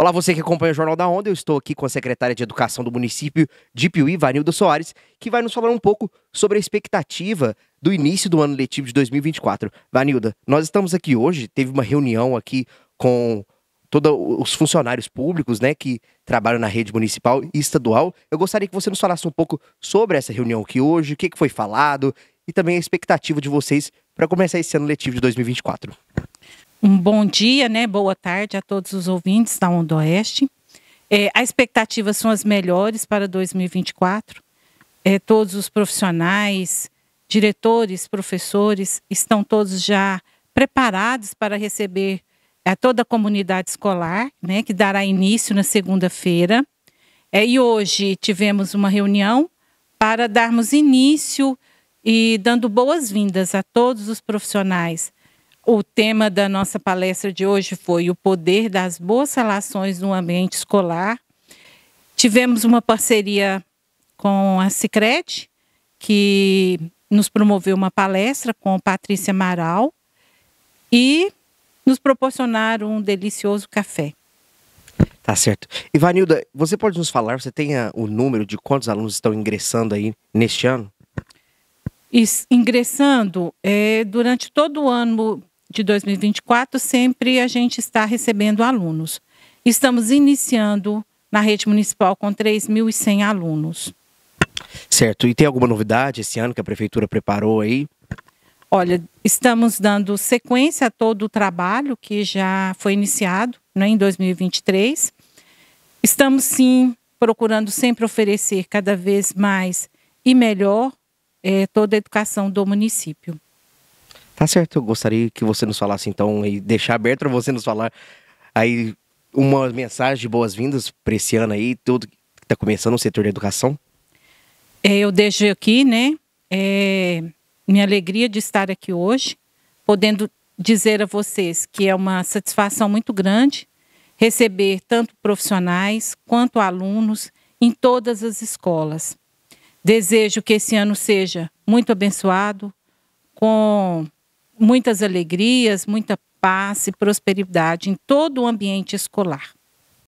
Olá, você que acompanha o Jornal da Onda, eu estou aqui com a secretária de Educação do município de Piuí, Vanilda Soares, que vai nos falar um pouco sobre a expectativa do início do ano letivo de 2024. Vanilda, nós estamos aqui hoje, teve uma reunião aqui com todos os funcionários públicos, né, que trabalham na rede municipal e estadual. Eu gostaria que você nos falasse um pouco sobre essa reunião aqui hoje, o que foi falado e também a expectativa de vocês para começar esse ano letivo de 2024 um bom dia, né? Boa tarde a todos os ouvintes da Onda Oeste. É, as expectativas são as melhores para 2024. É, todos os profissionais, diretores, professores estão todos já preparados para receber a é, toda a comunidade escolar, né? Que dará início na segunda-feira. É, e hoje tivemos uma reunião para darmos início e dando boas-vindas a todos os profissionais o tema da nossa palestra de hoje foi o poder das boas relações no ambiente escolar. Tivemos uma parceria com a Sicredi, que nos promoveu uma palestra com Patrícia Amaral e nos proporcionaram um delicioso café. Tá certo. Ivanilda, você pode nos falar, você tem ah, o número de quantos alunos estão ingressando aí neste ano? Isso, ingressando, é, durante todo o ano de 2024, sempre a gente está recebendo alunos. Estamos iniciando na rede municipal com 3.100 alunos. Certo. E tem alguma novidade esse ano que a prefeitura preparou aí? Olha, estamos dando sequência a todo o trabalho que já foi iniciado né, em 2023. Estamos, sim, procurando sempre oferecer cada vez mais e melhor é, toda a educação do município. Tá certo, eu gostaria que você nos falasse então e deixar aberto para você nos falar aí uma mensagem de boas-vindas para esse ano aí, tudo que está começando no setor da educação. É, eu deixo aqui, né, é, minha alegria de estar aqui hoje, podendo dizer a vocês que é uma satisfação muito grande receber tanto profissionais quanto alunos em todas as escolas. Desejo que esse ano seja muito abençoado, com muitas alegrias, muita paz e prosperidade em todo o ambiente escolar.